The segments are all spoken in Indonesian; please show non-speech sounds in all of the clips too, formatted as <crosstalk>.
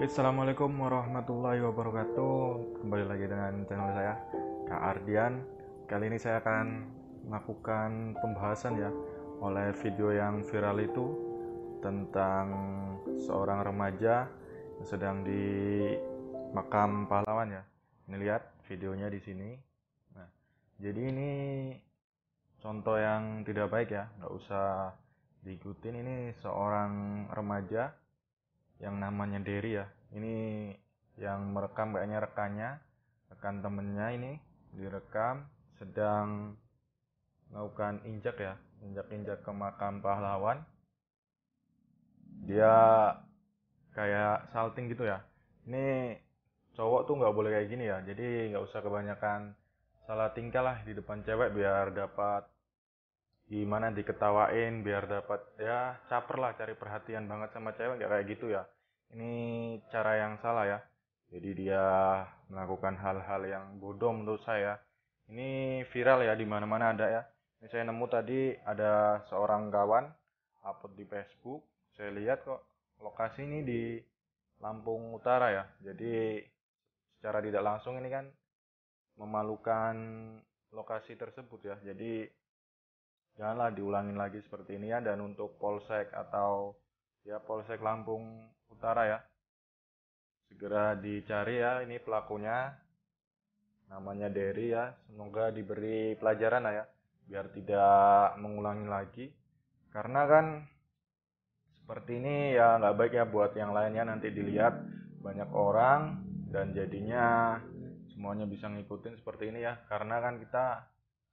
Assalamualaikum warahmatullahi wabarakatuh Kembali lagi dengan channel saya Kak Ardian Kali ini saya akan melakukan pembahasan ya Oleh video yang viral itu Tentang seorang remaja yang sedang di makam pahlawan ya Ini lihat videonya di sini Nah, jadi ini contoh yang tidak baik ya Nggak usah diikutin ini seorang remaja yang namanya Derry ya ini yang merekam kayaknya rekannya rekan temennya ini direkam sedang melakukan injak ya injak-injak ke makam pahlawan dia kayak salting gitu ya ini cowok tuh nggak boleh kayak gini ya jadi nggak usah kebanyakan salah tingkah lah di depan cewek biar dapat gimana diketawain biar dapat ya caper lah cari perhatian banget sama cewek nggak kayak gitu ya ini cara yang salah ya jadi dia melakukan hal-hal yang bodoh menurut saya ini viral ya di mana-mana ada ya ini saya nemu tadi ada seorang kawan upload di Facebook saya lihat kok lokasi ini di Lampung Utara ya jadi secara tidak langsung ini kan memalukan lokasi tersebut ya jadi janganlah diulangin lagi seperti ini ya dan untuk polsek atau ya polsek Lampung Utara ya segera dicari ya ini pelakunya namanya Derry ya semoga diberi pelajaran ya biar tidak mengulangi lagi karena kan seperti ini ya nggak baik ya buat yang lainnya nanti dilihat banyak orang dan jadinya semuanya bisa ngikutin seperti ini ya karena kan kita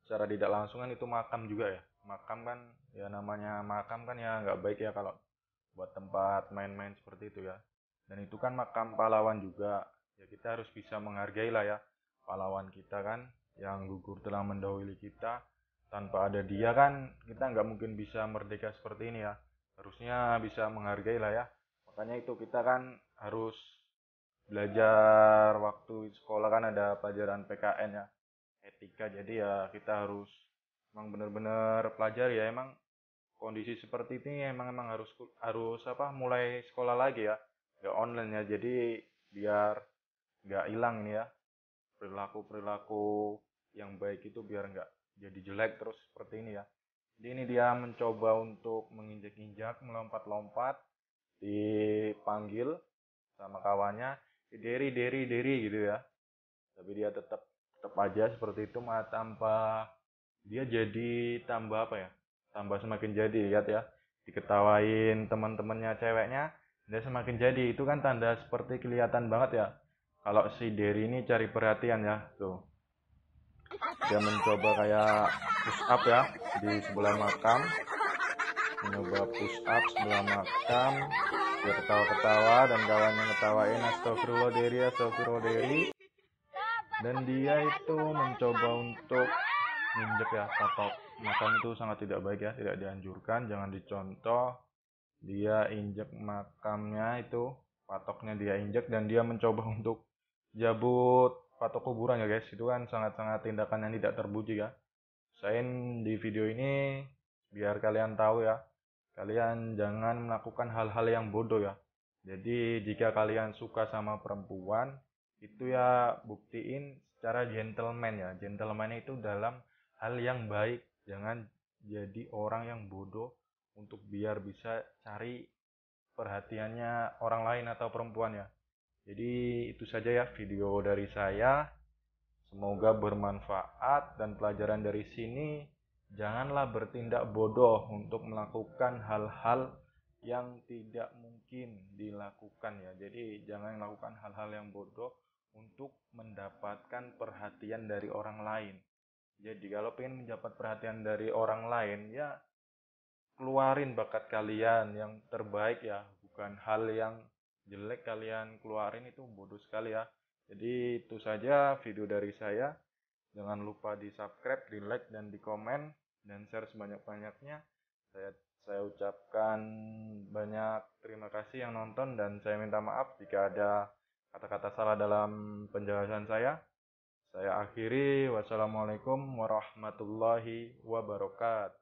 secara tidak langsung kan itu makam juga ya makam kan ya namanya makam kan ya nggak baik ya kalau buat tempat main-main seperti itu ya dan itu kan makam pahlawan juga ya kita harus bisa menghargai lah ya pahlawan kita kan yang gugur telah mendahului kita tanpa ada dia kan kita nggak mungkin bisa merdeka seperti ini ya harusnya bisa menghargai lah ya makanya itu kita kan harus belajar waktu sekolah kan ada pelajaran PKN ya etika jadi ya kita harus emang benar-benar pelajari ya emang kondisi seperti ini emang emang harus harus apa mulai sekolah lagi ya nggak online ya jadi biar nggak hilang ini ya perilaku perilaku yang baik itu biar nggak jadi jelek terus seperti ini ya jadi ini dia mencoba untuk menginjak-injak melompat-lompat dipanggil sama kawannya Deri Deri Deri gitu ya tapi dia tetap tetap aja seperti itu mah tambah dia jadi tambah apa ya tambah semakin jadi lihat ya diketawain teman-temannya ceweknya dia semakin jadi itu kan tanda seperti kelihatan banget ya kalau si Derry ini cari perhatian ya tuh dia mencoba kayak push up ya di sebelah makam mencoba push up sebelah makam dia ketawa-ketawa dan kawannya ketawain astagfirullah Derry astagfirullah Derry dan dia itu mencoba untuk nginjek ya atau makan itu sangat tidak baik ya tidak dianjurkan jangan dicontoh dia injek makamnya itu patoknya dia injek dan dia mencoba <laughs> untuk jabut patok kuburan ya guys itu kan sangat-sangat tindakan yang tidak terpuji ya saya di video ini biar kalian tahu ya kalian jangan melakukan hal-hal yang bodoh ya jadi jika kalian suka sama perempuan itu ya buktiin secara gentleman ya gentleman itu dalam hal yang baik jangan jadi orang yang bodoh untuk biar bisa cari perhatiannya orang lain atau perempuan ya jadi itu saja ya video dari saya semoga bermanfaat dan pelajaran dari sini janganlah bertindak bodoh untuk melakukan hal-hal yang tidak mungkin dilakukan ya jadi jangan lakukan hal-hal yang bodoh untuk mendapatkan perhatian dari orang lain. Jadi kalau pengen mendapat perhatian dari orang lain ya keluarin bakat kalian yang terbaik ya, bukan hal yang jelek kalian keluarin itu bodoh sekali ya. Jadi itu saja video dari saya. Jangan lupa di subscribe, di like dan di komen dan share sebanyak-banyaknya. Saya saya ucapkan banyak terima kasih yang nonton dan saya minta maaf jika ada kata-kata salah dalam penjelasan saya. Saya akhiri. Wassalamualaikum warahmatullahi wabarakatuh.